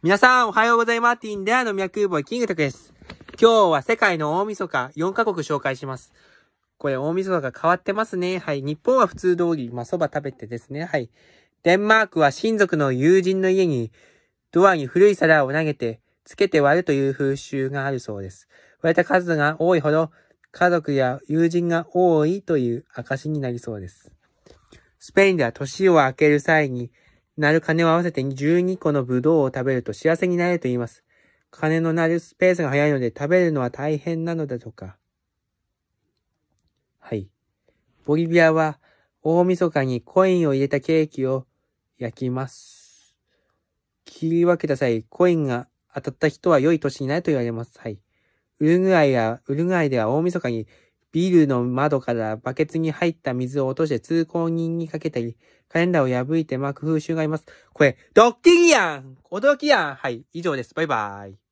皆さん、おはようございます。ティンデアの脈ボー・キングタクです。今日は世界の大晦日4カ国紹介します。これ大晦日が変わってますね。はい。日本は普通通り、まあ、蕎麦食べてですね。はい。デンマークは親族の友人の家に、ドアに古い皿を投げて、つけて割るという風習があるそうです。割れた数が多いほど、家族や友人が多いという証になりそうです。スペインでは年を明ける際に、なる金を合わせて12個のブドウを食べると幸せになれると言います。金のなるスペースが早いので食べるのは大変なのだとか。はい。ボリビアは大晦日にコインを入れたケーキを焼きます。切り分けた際、コインが当たった人は良い年になると言われます。はい。ウルグアイや、ウルグアイでは大晦日にビルの窓からバケツに入った水を落として通行人にかけたり、カレンダーを破いて巻く風習がいます。これ、ドッキリやん驚きやんはい、以上です。バイバイ。